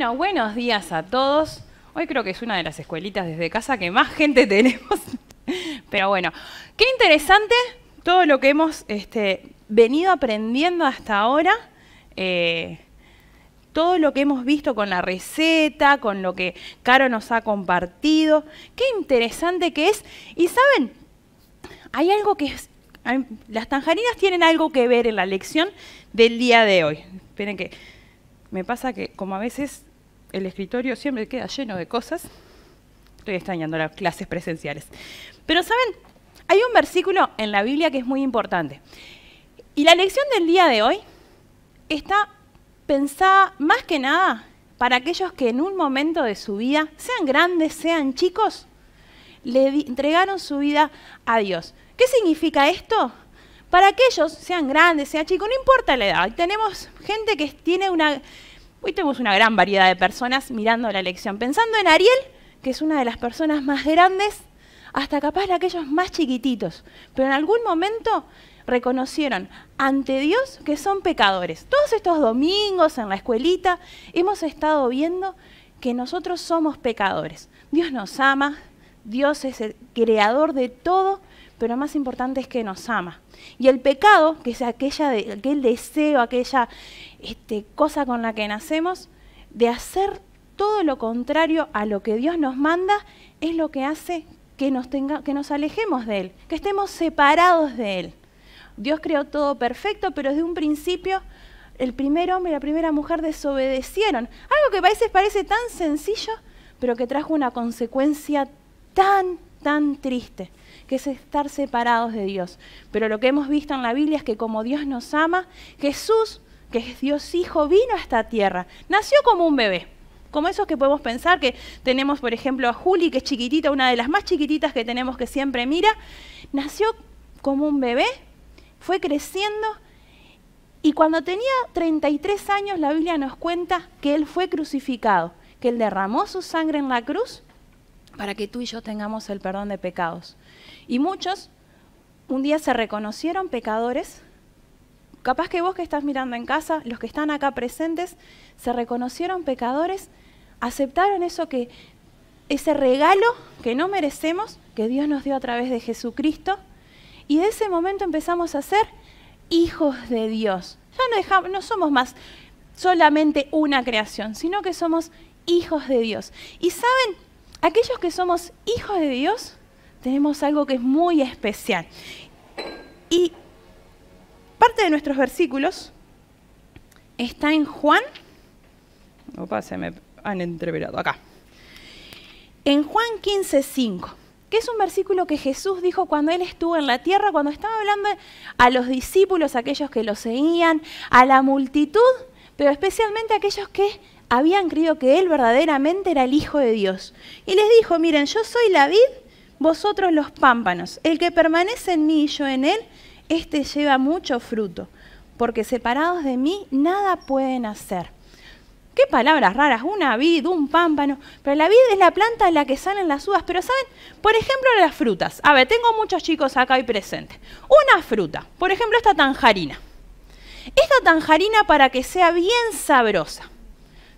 Bueno, buenos días a todos. Hoy creo que es una de las escuelitas desde casa que más gente tenemos. Pero bueno, qué interesante todo lo que hemos este, venido aprendiendo hasta ahora. Eh, todo lo que hemos visto con la receta, con lo que Caro nos ha compartido. Qué interesante que es. Y saben, hay algo que es... las tangerinas tienen algo que ver en la lección del día de hoy. Esperen que... Me pasa que como a veces el escritorio siempre queda lleno de cosas. Estoy extrañando las clases presenciales. Pero saben, hay un versículo en la Biblia que es muy importante. Y la lección del día de hoy está pensada más que nada para aquellos que en un momento de su vida, sean grandes, sean chicos, le entregaron su vida a Dios. ¿Qué significa esto? Para aquellos, sean grandes, sean chicos, no importa la edad. Tenemos gente que tiene una Hoy tenemos una gran variedad de personas mirando la elección, pensando en Ariel, que es una de las personas más grandes, hasta capaz de aquellos más chiquititos, pero en algún momento reconocieron ante Dios que son pecadores. Todos estos domingos en la escuelita hemos estado viendo que nosotros somos pecadores. Dios nos ama, Dios es el creador de todo, pero más importante es que nos ama. Y el pecado, que es aquella aquel deseo, aquella este, cosa con la que nacemos, de hacer todo lo contrario a lo que Dios nos manda, es lo que hace que nos, que nos alejemos de Él, que estemos separados de Él. Dios creó todo perfecto, pero desde un principio el primer hombre y la primera mujer desobedecieron. Algo que a veces parece tan sencillo, pero que trajo una consecuencia tan, tan triste, que es estar separados de Dios. Pero lo que hemos visto en la Biblia es que como Dios nos ama, Jesús que es Dios Hijo, vino a esta tierra. Nació como un bebé. Como esos que podemos pensar que tenemos, por ejemplo, a Juli, que es chiquitita, una de las más chiquititas que tenemos que siempre mira. Nació como un bebé, fue creciendo y cuando tenía 33 años la Biblia nos cuenta que él fue crucificado, que él derramó su sangre en la cruz para que tú y yo tengamos el perdón de pecados. Y muchos un día se reconocieron pecadores capaz que vos que estás mirando en casa, los que están acá presentes, se reconocieron pecadores, aceptaron eso que ese regalo que no merecemos, que Dios nos dio a través de Jesucristo, y de ese momento empezamos a ser hijos de Dios. Ya no, no somos más solamente una creación, sino que somos hijos de Dios. Y saben, aquellos que somos hijos de Dios, tenemos algo que es muy especial. Y Parte de nuestros versículos está en Juan. Opa, se me han entreverado acá. En Juan 15, 5, que es un versículo que Jesús dijo cuando él estuvo en la tierra, cuando estaba hablando a los discípulos, aquellos que lo seguían, a la multitud, pero especialmente a aquellos que habían creído que él verdaderamente era el Hijo de Dios. Y les dijo, miren, yo soy la vid, vosotros los pámpanos. El que permanece en mí y yo en él, este lleva mucho fruto, porque separados de mí nada pueden hacer. Qué palabras raras, una vid, un pámpano, pero la vid es la planta en la que salen las uvas, pero saben, por ejemplo las frutas. A ver, tengo muchos chicos acá hoy presentes. Una fruta, por ejemplo esta tanjarina. Esta tanjarina para que sea bien sabrosa,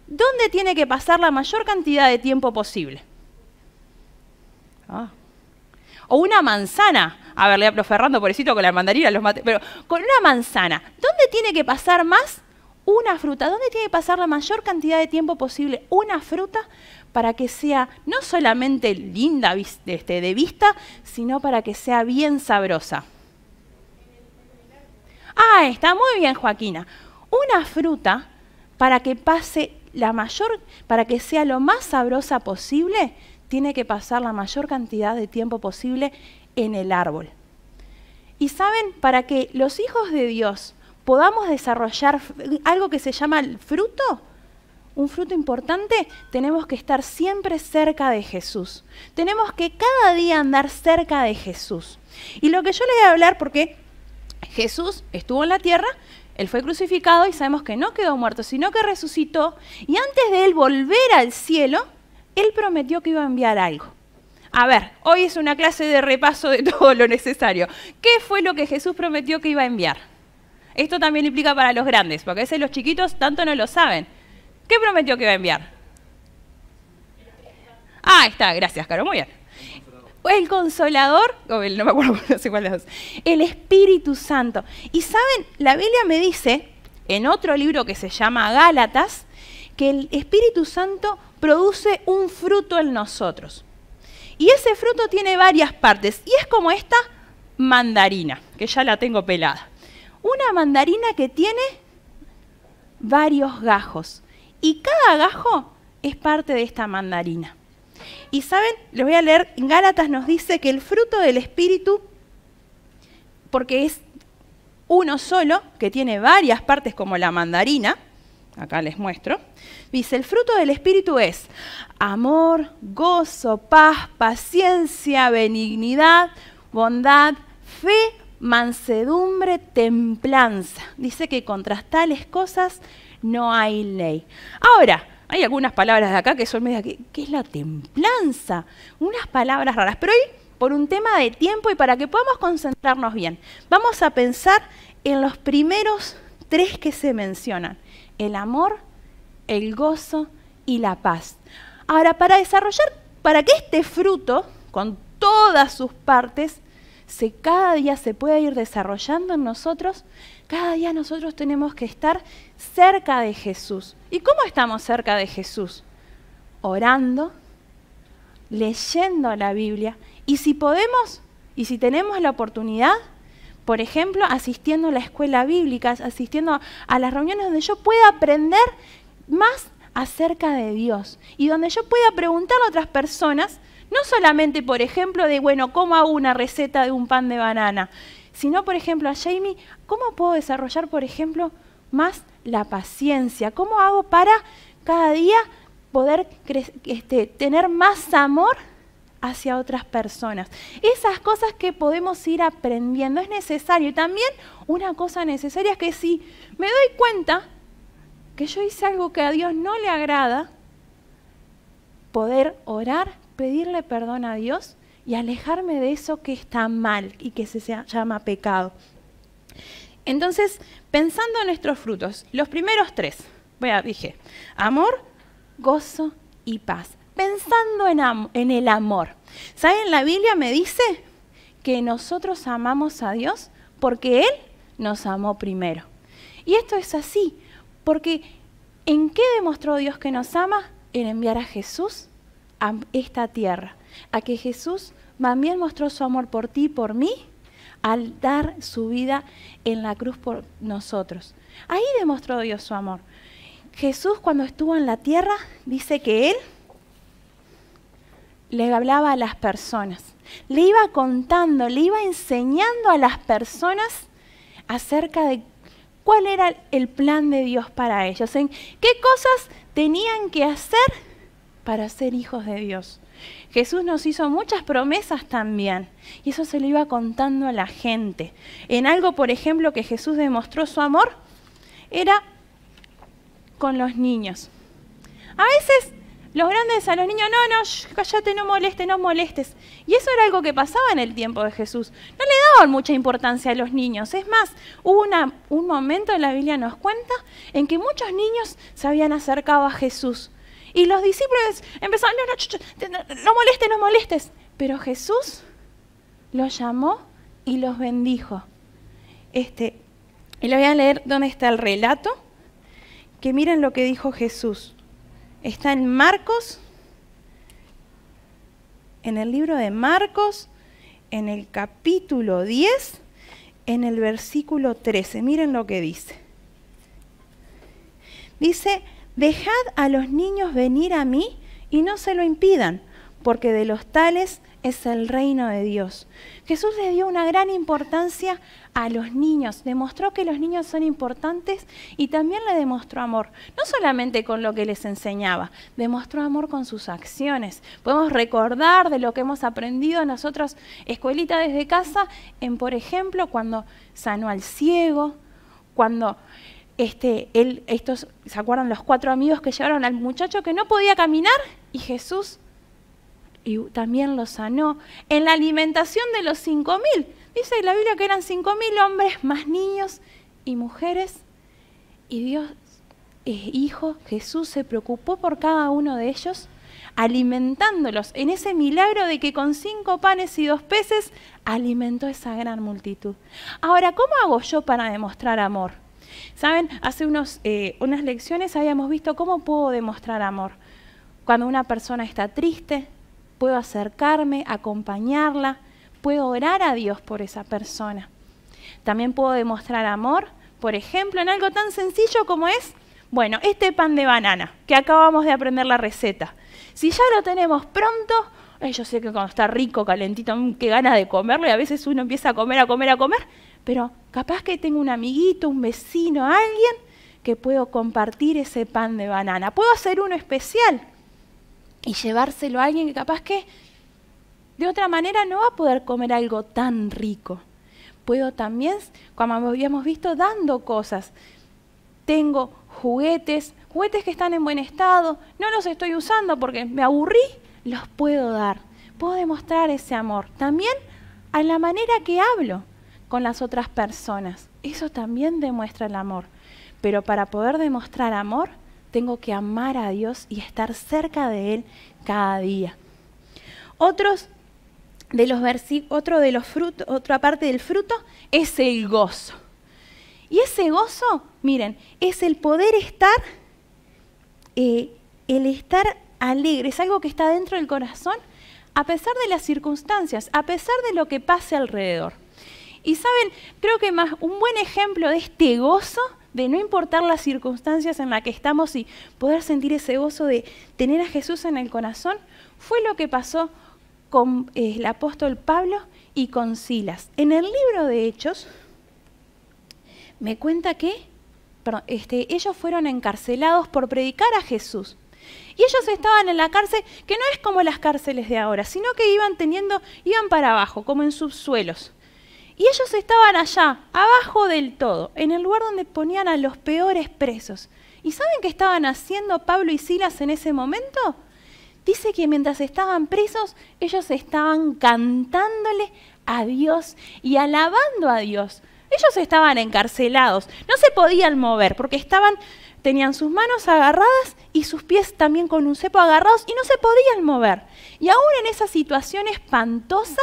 ¿dónde tiene que pasar la mayor cantidad de tiempo posible? Ah. O una manzana, a verle a Ferrando, pobrecito, con la mandarina los mate. Pero con una manzana, ¿dónde tiene que pasar más una fruta? ¿Dónde tiene que pasar la mayor cantidad de tiempo posible una fruta para que sea no solamente linda este, de vista, sino para que sea bien sabrosa? Ah, está muy bien, Joaquina. Una fruta para que pase la mayor, para que sea lo más sabrosa posible, tiene que pasar la mayor cantidad de tiempo posible en el árbol. Y saben, para que los hijos de Dios podamos desarrollar algo que se llama el fruto, un fruto importante, tenemos que estar siempre cerca de Jesús. Tenemos que cada día andar cerca de Jesús. Y lo que yo le voy a hablar, porque Jesús estuvo en la tierra, él fue crucificado y sabemos que no quedó muerto, sino que resucitó. Y antes de él volver al cielo, él prometió que iba a enviar algo. A ver, hoy es una clase de repaso de todo lo necesario. ¿Qué fue lo que Jesús prometió que iba a enviar? Esto también implica para los grandes, porque a veces los chiquitos tanto no lo saben. ¿Qué prometió que iba a enviar? Ah, está, gracias, Caro, muy bien. El consolador, o el, no me acuerdo, el Espíritu Santo. Y saben, la Biblia me dice, en otro libro que se llama Gálatas, que el Espíritu Santo produce un fruto en nosotros. Y ese fruto tiene varias partes y es como esta mandarina, que ya la tengo pelada. Una mandarina que tiene varios gajos y cada gajo es parte de esta mandarina. Y saben, les voy a leer, Gálatas nos dice que el fruto del Espíritu, porque es uno solo, que tiene varias partes como la mandarina, acá les muestro, dice, el fruto del Espíritu es amor, gozo, paz, paciencia, benignidad, bondad, fe, mansedumbre, templanza. Dice que contra tales cosas no hay ley. Ahora, hay algunas palabras de acá que son medio, que qué es la templanza? Unas palabras raras, pero hoy por un tema de tiempo y para que podamos concentrarnos bien, vamos a pensar en los primeros tres que se mencionan, el amor, el gozo y la paz. Ahora, para desarrollar, para que este fruto, con todas sus partes, se, cada día se pueda ir desarrollando en nosotros, cada día nosotros tenemos que estar cerca de Jesús. ¿Y cómo estamos cerca de Jesús? Orando, leyendo la Biblia, y si podemos, y si tenemos la oportunidad, por ejemplo, asistiendo a la escuela bíblica, asistiendo a las reuniones donde yo pueda aprender más acerca de Dios y donde yo pueda preguntar a otras personas, no solamente, por ejemplo, de, bueno, ¿cómo hago una receta de un pan de banana? Sino, por ejemplo, a Jamie, ¿cómo puedo desarrollar, por ejemplo, más la paciencia? ¿Cómo hago para cada día poder este, tener más amor hacia otras personas. Esas cosas que podemos ir aprendiendo es necesario. Y también una cosa necesaria es que si me doy cuenta que yo hice algo que a Dios no le agrada, poder orar, pedirle perdón a Dios y alejarme de eso que está mal y que se llama pecado. Entonces, pensando en nuestros frutos, los primeros tres, voy a, dije, amor, gozo y paz pensando en, en el amor. ¿Saben? La Biblia me dice que nosotros amamos a Dios porque Él nos amó primero. Y esto es así, porque ¿en qué demostró Dios que nos ama? En enviar a Jesús a esta tierra, a que Jesús también mostró su amor por ti y por mí al dar su vida en la cruz por nosotros. Ahí demostró Dios su amor. Jesús cuando estuvo en la tierra dice que Él le hablaba a las personas, le iba contando, le iba enseñando a las personas acerca de cuál era el plan de Dios para ellos, en qué cosas tenían que hacer para ser hijos de Dios. Jesús nos hizo muchas promesas también y eso se lo iba contando a la gente. En algo, por ejemplo, que Jesús demostró su amor era con los niños. A veces los grandes a los niños, no, no, cállate, no molestes, no molestes. Y eso era algo que pasaba en el tiempo de Jesús. No le daban mucha importancia a los niños. Es más, hubo un momento, en la Biblia nos cuenta, en que muchos niños se habían acercado a Jesús. Y los discípulos empezaron, no, no, no molestes, no molestes. Pero Jesús los llamó y los bendijo. Este, y le voy a leer dónde está el relato, que miren lo que dijo Jesús. Está en Marcos, en el libro de Marcos, en el capítulo 10, en el versículo 13. Miren lo que dice. Dice, dejad a los niños venir a mí y no se lo impidan, porque de los tales es el reino de Dios. Jesús le dio una gran importancia a los niños, demostró que los niños son importantes y también le demostró amor, no solamente con lo que les enseñaba, demostró amor con sus acciones. Podemos recordar de lo que hemos aprendido nosotros, escuelita desde casa, en por ejemplo cuando sanó al ciego, cuando este, él, estos, ¿se acuerdan los cuatro amigos que llevaron al muchacho que no podía caminar? Y Jesús y también lo sanó. En la alimentación de los cinco mil, Dice la Biblia que eran 5.000 hombres, más niños y mujeres. Y Dios, eh, Hijo, Jesús se preocupó por cada uno de ellos, alimentándolos en ese milagro de que con cinco panes y dos peces alimentó esa gran multitud. Ahora, ¿cómo hago yo para demostrar amor? Saben, hace unos, eh, unas lecciones habíamos visto cómo puedo demostrar amor. Cuando una persona está triste, puedo acercarme, acompañarla, puedo orar a Dios por esa persona. También puedo demostrar amor, por ejemplo, en algo tan sencillo como es, bueno, este pan de banana, que acabamos de aprender la receta. Si ya lo tenemos pronto, yo sé que cuando está rico, calentito, mm, qué ganas de comerlo, y a veces uno empieza a comer, a comer, a comer, pero capaz que tengo un amiguito, un vecino, alguien que puedo compartir ese pan de banana. Puedo hacer uno especial y llevárselo a alguien que capaz que de otra manera no va a poder comer algo tan rico. Puedo también, como habíamos visto, dando cosas. Tengo juguetes, juguetes que están en buen estado, no los estoy usando porque me aburrí, los puedo dar. Puedo demostrar ese amor. También a la manera que hablo con las otras personas. Eso también demuestra el amor. Pero para poder demostrar amor, tengo que amar a Dios y estar cerca de Él cada día. Otros de los otro de los frutos, otra parte del fruto es el gozo. Y ese gozo, miren, es el poder estar, eh, el estar alegre, es algo que está dentro del corazón a pesar de las circunstancias, a pesar de lo que pase alrededor. Y saben, creo que más un buen ejemplo de este gozo, de no importar las circunstancias en las que estamos y poder sentir ese gozo de tener a Jesús en el corazón, fue lo que pasó con eh, el apóstol Pablo y con Silas. En el libro de Hechos me cuenta que este, ellos fueron encarcelados por predicar a Jesús. Y ellos estaban en la cárcel, que no es como las cárceles de ahora, sino que iban teniendo, iban para abajo, como en subsuelos. Y ellos estaban allá, abajo del todo, en el lugar donde ponían a los peores presos. ¿Y saben qué estaban haciendo Pablo y Silas en ese momento? dice que mientras estaban presos, ellos estaban cantándole a Dios y alabando a Dios. Ellos estaban encarcelados, no se podían mover porque estaban tenían sus manos agarradas y sus pies también con un cepo agarrados y no se podían mover. Y aún en esa situación espantosa,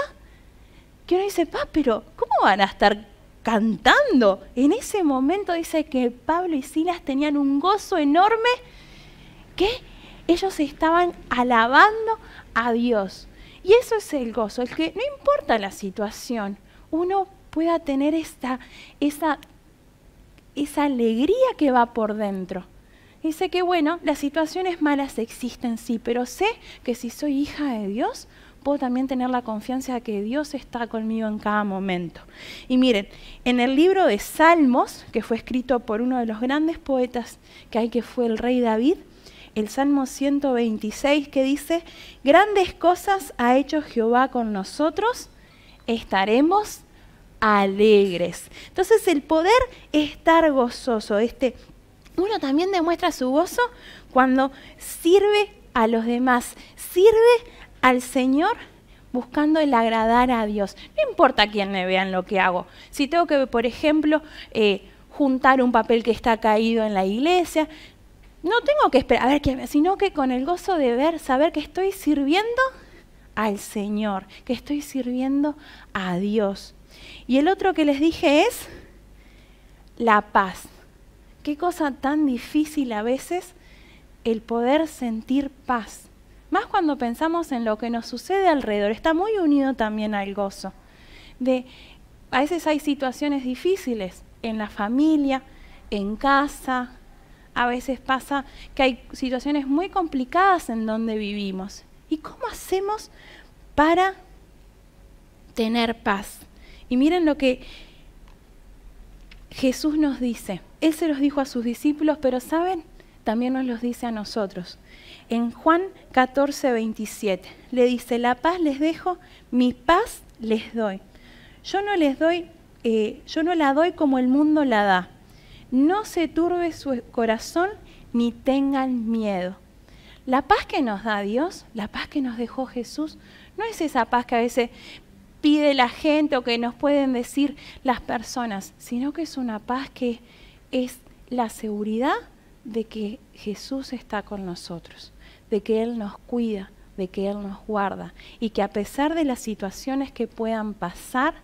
que uno dice, pa, pero ¿cómo van a estar cantando? En ese momento dice que Pablo y Silas tenían un gozo enorme que ellos estaban alabando a Dios. Y eso es el gozo, es que no importa la situación, uno pueda tener esta, esa, esa alegría que va por dentro. Dice que, bueno, las situaciones malas existen, sí, pero sé que si soy hija de Dios, puedo también tener la confianza de que Dios está conmigo en cada momento. Y miren, en el libro de Salmos, que fue escrito por uno de los grandes poetas que hay, que fue el rey David, el Salmo 126 que dice, grandes cosas ha hecho Jehová con nosotros, estaremos alegres. Entonces el poder estar gozoso, este, uno también demuestra su gozo cuando sirve a los demás, sirve al Señor buscando el agradar a Dios. No importa quién me vean lo que hago. Si tengo que, por ejemplo, eh, juntar un papel que está caído en la iglesia, no tengo que esperar, a ver sino que con el gozo de ver, saber que estoy sirviendo al Señor, que estoy sirviendo a Dios. Y el otro que les dije es la paz. Qué cosa tan difícil a veces el poder sentir paz. Más cuando pensamos en lo que nos sucede alrededor. Está muy unido también al gozo. De, a veces hay situaciones difíciles en la familia, en casa, a veces pasa que hay situaciones muy complicadas en donde vivimos. ¿Y cómo hacemos para tener paz? Y miren lo que Jesús nos dice. Él se los dijo a sus discípulos, pero ¿saben? También nos los dice a nosotros. En Juan 14, 27, le dice, la paz les dejo, mi paz les doy. Yo no les doy, eh, yo no la doy como el mundo la da. No se turbe su corazón ni tengan miedo. La paz que nos da Dios, la paz que nos dejó Jesús, no es esa paz que a veces pide la gente o que nos pueden decir las personas, sino que es una paz que es la seguridad de que Jesús está con nosotros, de que Él nos cuida, de que Él nos guarda y que a pesar de las situaciones que puedan pasar,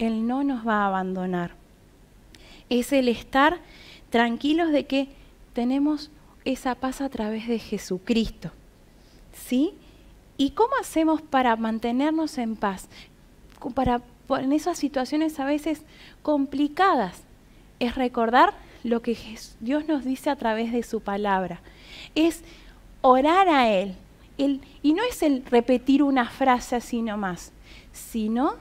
Él no nos va a abandonar es el estar tranquilos de que tenemos esa paz a través de Jesucristo. ¿Sí? ¿Y cómo hacemos para mantenernos en paz? Para, en esas situaciones a veces complicadas, es recordar lo que Dios nos dice a través de su palabra. Es orar a Él. y no es el repetir una frase así nomás, sino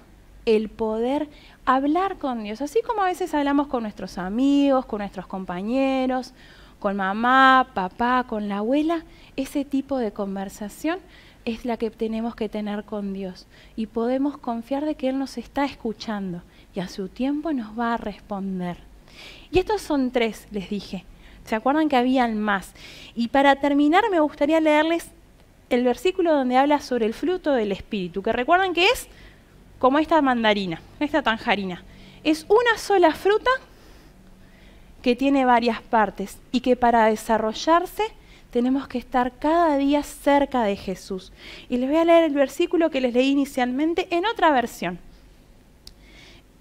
el poder hablar con Dios, así como a veces hablamos con nuestros amigos, con nuestros compañeros, con mamá, papá, con la abuela, ese tipo de conversación es la que tenemos que tener con Dios y podemos confiar de que Él nos está escuchando y a su tiempo nos va a responder. Y estos son tres, les dije. ¿Se acuerdan que habían más? Y para terminar me gustaría leerles el versículo donde habla sobre el fruto del Espíritu, que recuerdan que es como esta mandarina, esta tanjarina. Es una sola fruta que tiene varias partes y que para desarrollarse tenemos que estar cada día cerca de Jesús. Y les voy a leer el versículo que les leí inicialmente en otra versión,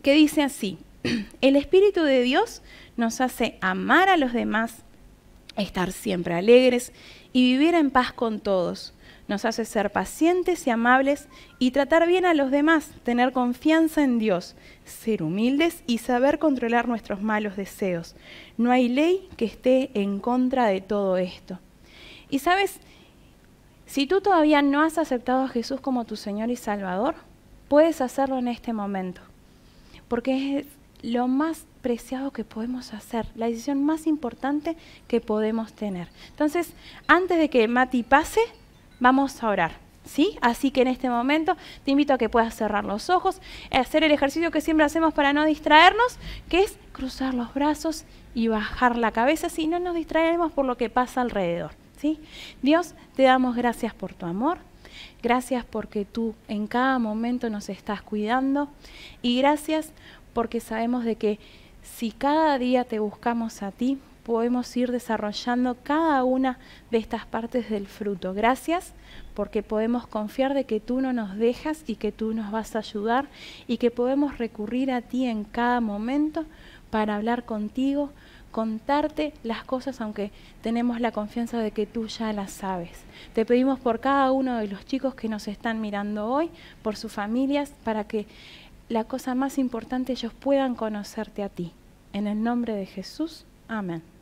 que dice así, el Espíritu de Dios nos hace amar a los demás, estar siempre alegres y vivir en paz con todos nos hace ser pacientes y amables y tratar bien a los demás, tener confianza en Dios, ser humildes y saber controlar nuestros malos deseos. No hay ley que esté en contra de todo esto. Y sabes, si tú todavía no has aceptado a Jesús como tu Señor y Salvador, puedes hacerlo en este momento, porque es lo más preciado que podemos hacer, la decisión más importante que podemos tener. Entonces, antes de que Mati pase, Vamos a orar. ¿Sí? Así que en este momento te invito a que puedas cerrar los ojos, hacer el ejercicio que siempre hacemos para no distraernos, que es cruzar los brazos y bajar la cabeza si no nos distraemos por lo que pasa alrededor. ¿sí? Dios, te damos gracias por tu amor, gracias porque tú en cada momento nos estás cuidando y gracias porque sabemos de que si cada día te buscamos a ti, podemos ir desarrollando cada una de estas partes del fruto. Gracias porque podemos confiar de que tú no nos dejas y que tú nos vas a ayudar y que podemos recurrir a ti en cada momento para hablar contigo, contarte las cosas aunque tenemos la confianza de que tú ya las sabes. Te pedimos por cada uno de los chicos que nos están mirando hoy, por sus familias, para que la cosa más importante ellos puedan conocerte a ti. En el nombre de Jesús, amén.